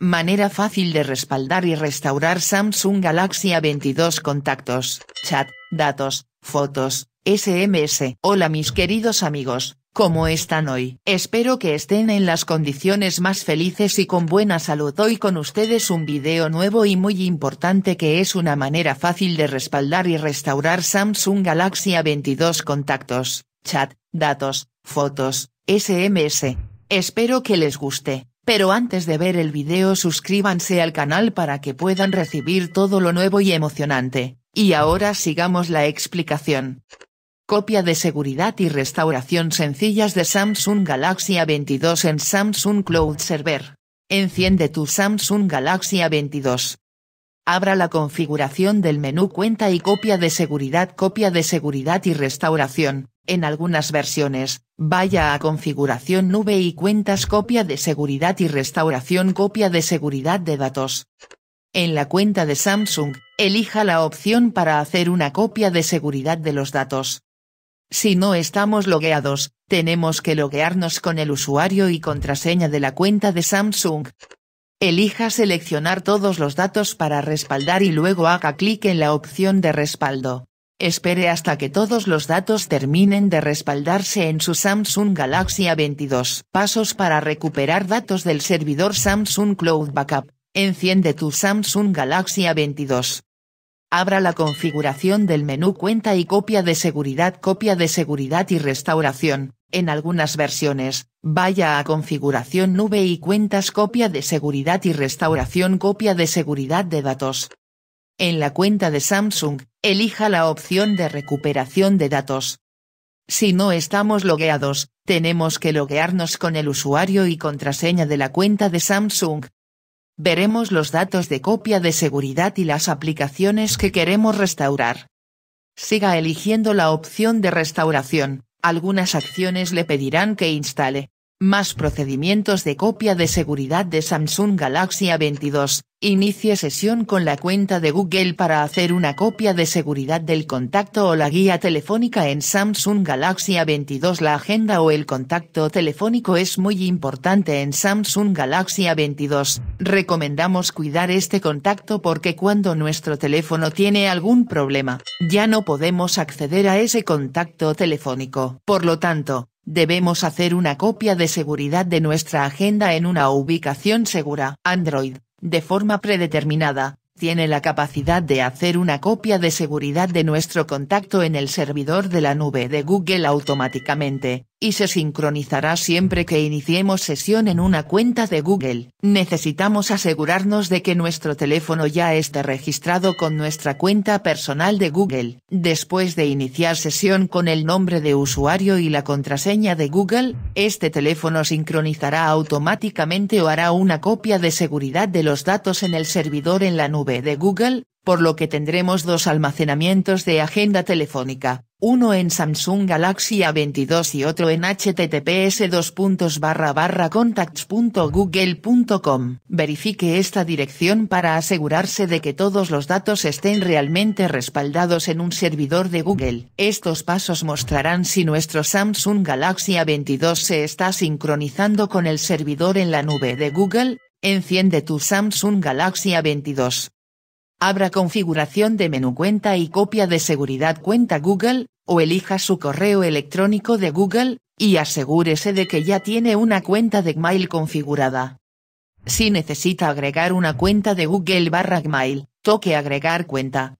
Manera fácil de respaldar y restaurar Samsung Galaxy A22 Contactos, chat, datos, fotos, SMS. Hola mis queridos amigos, ¿Cómo están hoy? Espero que estén en las condiciones más felices y con buena salud. Hoy con ustedes un video nuevo y muy importante que es una manera fácil de respaldar y restaurar Samsung Galaxy A22 contactos, chat, datos, fotos, SMS. Espero que les guste. Pero antes de ver el video suscríbanse al canal para que puedan recibir todo lo nuevo y emocionante, y ahora sigamos la explicación. Copia de seguridad y restauración sencillas de Samsung Galaxy A22 en Samsung Cloud Server. Enciende tu Samsung Galaxy A22. Abra la configuración del menú Cuenta y Copia de seguridad, Copia de seguridad y restauración. En algunas versiones, vaya a configuración nube y cuentas copia de seguridad y restauración copia de seguridad de datos. En la cuenta de Samsung, elija la opción para hacer una copia de seguridad de los datos. Si no estamos logueados, tenemos que loguearnos con el usuario y contraseña de la cuenta de Samsung. Elija seleccionar todos los datos para respaldar y luego haga clic en la opción de respaldo. Espere hasta que todos los datos terminen de respaldarse en su Samsung Galaxy A22. Pasos para recuperar datos del servidor Samsung Cloud Backup. Enciende tu Samsung Galaxy A22. Abra la configuración del menú Cuenta y Copia de Seguridad. Copia de Seguridad y Restauración. En algunas versiones, vaya a Configuración Nube y Cuentas Copia de Seguridad y Restauración Copia de Seguridad de Datos. En la cuenta de Samsung, elija la opción de recuperación de datos. Si no estamos logueados, tenemos que loguearnos con el usuario y contraseña de la cuenta de Samsung. Veremos los datos de copia de seguridad y las aplicaciones que queremos restaurar. Siga eligiendo la opción de restauración, algunas acciones le pedirán que instale más procedimientos de copia de seguridad de Samsung Galaxy A22. Inicie sesión con la cuenta de Google para hacer una copia de seguridad del contacto o la guía telefónica en Samsung Galaxy A22. La agenda o el contacto telefónico es muy importante en Samsung Galaxy A22. Recomendamos cuidar este contacto porque cuando nuestro teléfono tiene algún problema, ya no podemos acceder a ese contacto telefónico. Por lo tanto, debemos hacer una copia de seguridad de nuestra agenda en una ubicación segura. Android de forma predeterminada, tiene la capacidad de hacer una copia de seguridad de nuestro contacto en el servidor de la nube de Google automáticamente, y se sincronizará siempre que iniciemos sesión en una cuenta de Google. Necesitamos asegurarnos de que nuestro teléfono ya esté registrado con nuestra cuenta personal de Google. Después de iniciar sesión con el nombre de usuario y la contraseña de Google, este teléfono sincronizará automáticamente o hará una copia de seguridad de los datos en el servidor en la nube de Google, por lo que tendremos dos almacenamientos de agenda telefónica uno en Samsung Galaxy A22 y otro en https://contacts.google.com. Verifique esta dirección para asegurarse de que todos los datos estén realmente respaldados en un servidor de Google. Estos pasos mostrarán si nuestro Samsung Galaxy A22 se está sincronizando con el servidor en la nube de Google. Enciende tu Samsung Galaxy A22. Abra configuración de menú cuenta y copia de seguridad cuenta Google, o elija su correo electrónico de Google, y asegúrese de que ya tiene una cuenta de Gmail configurada. Si necesita agregar una cuenta de Google barra Gmail, toque agregar cuenta.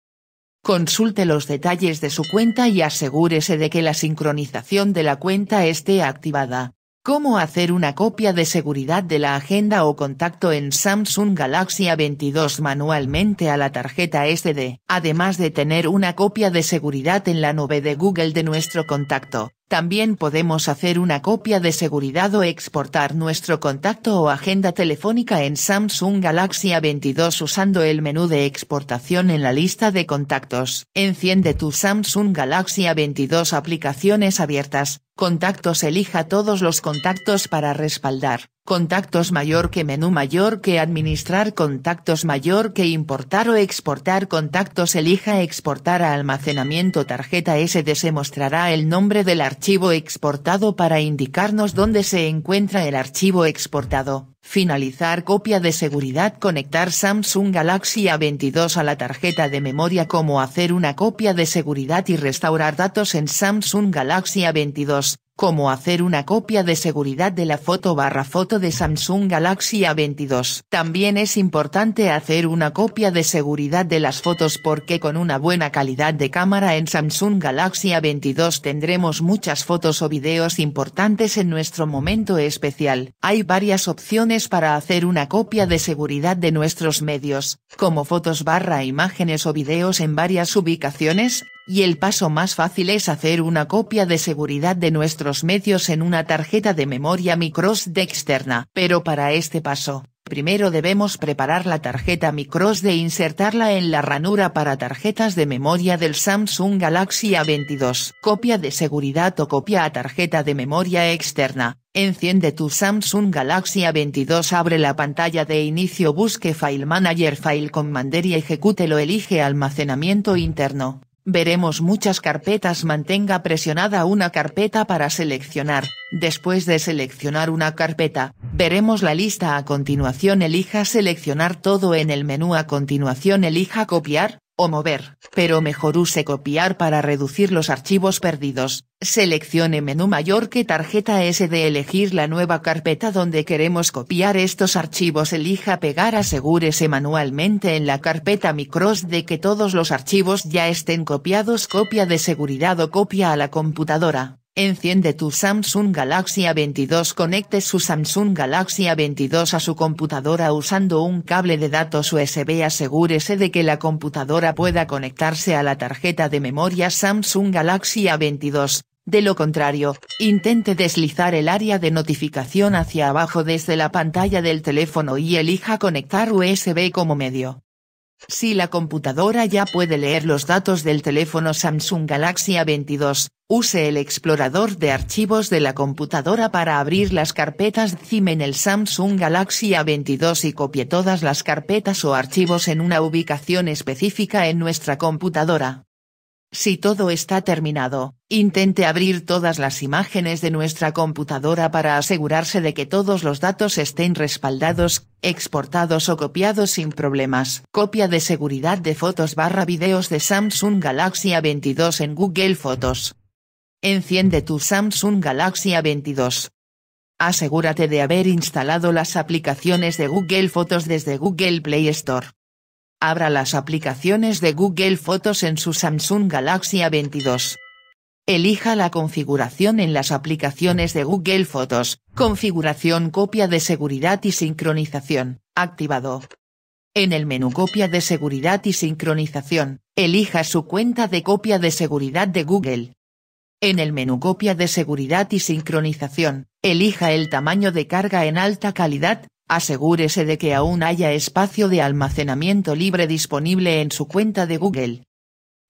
Consulte los detalles de su cuenta y asegúrese de que la sincronización de la cuenta esté activada. Cómo hacer una copia de seguridad de la agenda o contacto en Samsung Galaxy A22 manualmente a la tarjeta SD, además de tener una copia de seguridad en la nube de Google de nuestro contacto. También podemos hacer una copia de seguridad o exportar nuestro contacto o agenda telefónica en Samsung Galaxy A22 usando el menú de exportación en la lista de contactos. Enciende tu Samsung Galaxy A22 aplicaciones abiertas, contactos elija todos los contactos para respaldar contactos mayor que menú mayor que administrar contactos mayor que importar o exportar contactos elija exportar a almacenamiento tarjeta SD se mostrará el nombre del archivo exportado para indicarnos dónde se encuentra el archivo exportado, finalizar copia de seguridad conectar Samsung Galaxy A22 a la tarjeta de memoria como hacer una copia de seguridad y restaurar datos en Samsung Galaxy A22, ...como hacer una copia de seguridad de la foto barra foto de Samsung Galaxy A22. También es importante hacer una copia de seguridad de las fotos porque con una buena calidad de cámara en Samsung Galaxy A22 tendremos muchas fotos o videos importantes en nuestro momento especial. Hay varias opciones para hacer una copia de seguridad de nuestros medios, como fotos barra imágenes o videos en varias ubicaciones, y el paso más fácil es hacer una copia de seguridad de nuestros medios en una tarjeta de memoria microSD externa. Pero para este paso, primero debemos preparar la tarjeta microSD e insertarla en la ranura para tarjetas de memoria del Samsung Galaxy A22. Copia de seguridad o copia a tarjeta de memoria externa. Enciende tu Samsung Galaxy A22 abre la pantalla de inicio busque File Manager File Commander y ejecútelo elige almacenamiento interno Veremos muchas carpetas mantenga presionada una carpeta para seleccionar, después de seleccionar una carpeta, veremos la lista a continuación elija seleccionar todo en el menú a continuación elija copiar, o mover, pero mejor use copiar para reducir los archivos perdidos, seleccione menú mayor que tarjeta S de elegir la nueva carpeta donde queremos copiar estos archivos elija pegar asegúrese manualmente en la carpeta micros de que todos los archivos ya estén copiados copia de seguridad o copia a la computadora. Enciende tu Samsung Galaxy A22 Conecte su Samsung Galaxy A22 a su computadora usando un cable de datos USB Asegúrese de que la computadora pueda conectarse a la tarjeta de memoria Samsung Galaxy A22, de lo contrario, intente deslizar el área de notificación hacia abajo desde la pantalla del teléfono y elija conectar USB como medio. Si la computadora ya puede leer los datos del teléfono Samsung Galaxy A22, use el explorador de archivos de la computadora para abrir las carpetas ZIM en el Samsung Galaxy A22 y copie todas las carpetas o archivos en una ubicación específica en nuestra computadora. Si todo está terminado, intente abrir todas las imágenes de nuestra computadora para asegurarse de que todos los datos estén respaldados, exportados o copiados sin problemas. Copia de seguridad de fotos barra videos de Samsung Galaxy A22 en Google Fotos. Enciende tu Samsung Galaxy A22. Asegúrate de haber instalado las aplicaciones de Google Fotos desde Google Play Store abra las aplicaciones de Google Fotos en su Samsung Galaxy A22. Elija la configuración en las aplicaciones de Google Fotos, configuración copia de seguridad y sincronización, activado. En el menú copia de seguridad y sincronización, elija su cuenta de copia de seguridad de Google. En el menú copia de seguridad y sincronización, elija el tamaño de carga en alta calidad, asegúrese de que aún haya espacio de almacenamiento libre disponible en su cuenta de Google.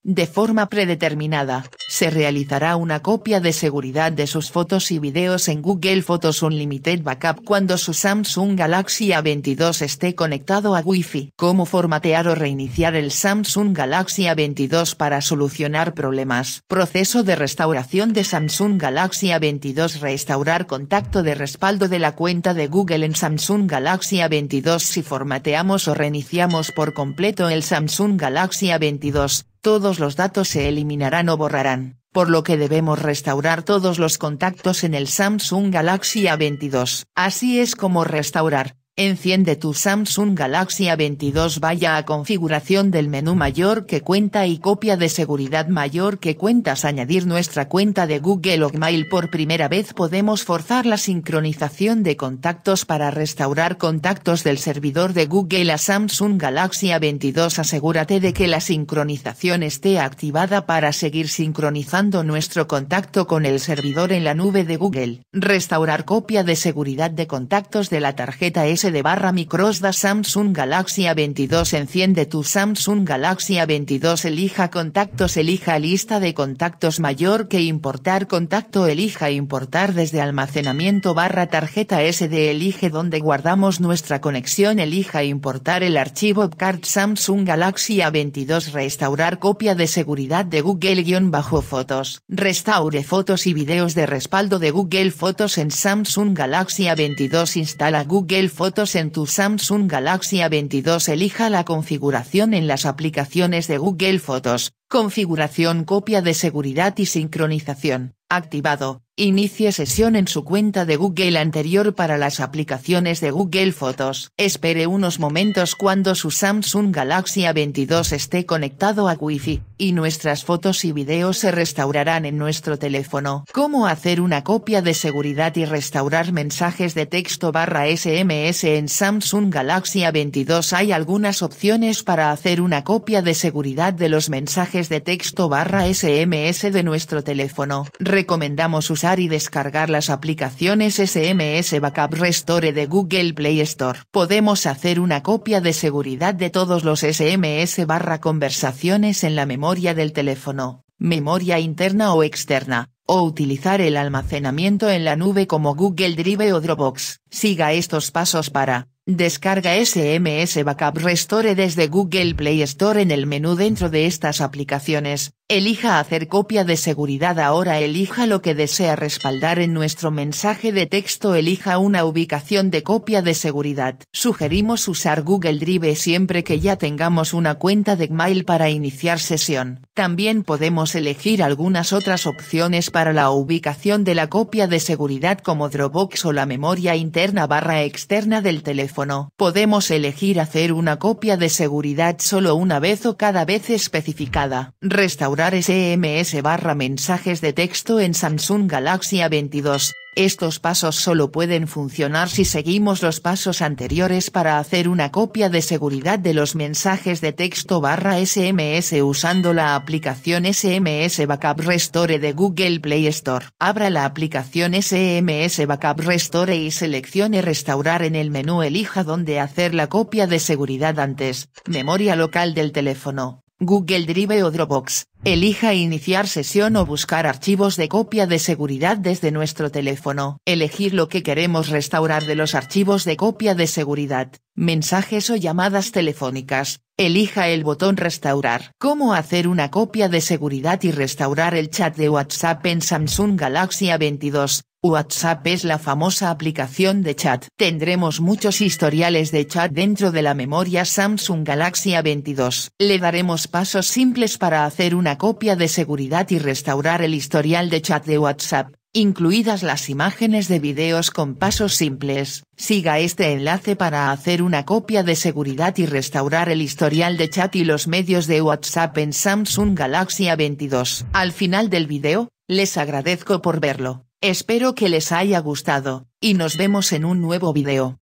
De forma predeterminada, se realizará una copia de seguridad de sus fotos y videos en Google Photos Unlimited Backup cuando su Samsung Galaxy A22 esté conectado a Wi-Fi. ¿Cómo formatear o reiniciar el Samsung Galaxy A22 para solucionar problemas? Proceso de restauración de Samsung Galaxy A22 Restaurar contacto de respaldo de la cuenta de Google en Samsung Galaxy A22 Si formateamos o reiniciamos por completo el Samsung Galaxy A22, todos los datos se eliminarán o borrarán, por lo que debemos restaurar todos los contactos en el Samsung Galaxy A22. Así es como restaurar, Enciende tu Samsung Galaxy A22 vaya a configuración del menú mayor que cuenta y copia de seguridad mayor que cuentas añadir nuestra cuenta de Google o Gmail por primera vez podemos forzar la sincronización de contactos para restaurar contactos del servidor de Google a Samsung Galaxy A22 asegúrate de que la sincronización esté activada para seguir sincronizando nuestro contacto con el servidor en la nube de Google. Restaurar copia de seguridad de contactos de la tarjeta S de barra micros da Samsung Galaxy A22 Enciende tu Samsung Galaxy A22 Elija contactos Elija lista de contactos mayor que importar contacto Elija importar desde almacenamiento barra tarjeta SD Elige donde guardamos nuestra conexión Elija importar el archivo card Samsung Galaxy A22 Restaurar copia de seguridad de Google-Fotos bajo guión Restaure fotos y videos de respaldo de Google Fotos en Samsung Galaxy A22 Instala Google Fotos en tu Samsung Galaxy A22 elija la configuración en las aplicaciones de Google Fotos, Configuración copia de seguridad y sincronización, activado. Inicie sesión en su cuenta de Google anterior para las aplicaciones de Google Fotos. Espere unos momentos cuando su Samsung Galaxy A22 esté conectado a Wi-Fi, y nuestras fotos y videos se restaurarán en nuestro teléfono. ¿Cómo hacer una copia de seguridad y restaurar mensajes de texto barra SMS en Samsung Galaxy A22? Hay algunas opciones para hacer una copia de seguridad de los mensajes de texto barra SMS de nuestro teléfono. Recomendamos usar y descargar las aplicaciones SMS Backup Restore de Google Play Store. Podemos hacer una copia de seguridad de todos los SMS barra conversaciones en la memoria del teléfono, memoria interna o externa, o utilizar el almacenamiento en la nube como Google Drive o Dropbox. Siga estos pasos para Descarga SMS Backup Restore desde Google Play Store en el menú dentro de estas aplicaciones. Elija hacer copia de seguridad ahora. Elija lo que desea respaldar en nuestro mensaje de texto. Elija una ubicación de copia de seguridad. Sugerimos usar Google Drive siempre que ya tengamos una cuenta de Gmail para iniciar sesión. También podemos elegir algunas otras opciones para la ubicación de la copia de seguridad como Dropbox o la memoria interna barra externa del teléfono. Podemos elegir hacer una copia de seguridad solo una vez o cada vez especificada. Restaurar SMS barra mensajes de texto en Samsung Galaxy A22. Estos pasos solo pueden funcionar si seguimos los pasos anteriores para hacer una copia de seguridad de los mensajes de texto barra SMS usando la aplicación SMS Backup Restore de Google Play Store. Abra la aplicación SMS Backup Restore y seleccione Restaurar en el menú Elija donde hacer la copia de seguridad antes, memoria local del teléfono, Google Drive o Dropbox, elija iniciar sesión o buscar archivos de copia de seguridad desde nuestro teléfono. Elegir lo que queremos restaurar de los archivos de copia de seguridad, mensajes o llamadas telefónicas. Elija el botón Restaurar. ¿Cómo hacer una copia de seguridad y restaurar el chat de WhatsApp en Samsung Galaxy A22? WhatsApp es la famosa aplicación de chat. Tendremos muchos historiales de chat dentro de la memoria Samsung Galaxy A22. Le daremos pasos simples para hacer una copia de seguridad y restaurar el historial de chat de WhatsApp, incluidas las imágenes de videos con pasos simples. Siga este enlace para hacer una copia de seguridad y restaurar el historial de chat y los medios de WhatsApp en Samsung Galaxy A22. Al final del video, les agradezco por verlo. Espero que les haya gustado, y nos vemos en un nuevo video.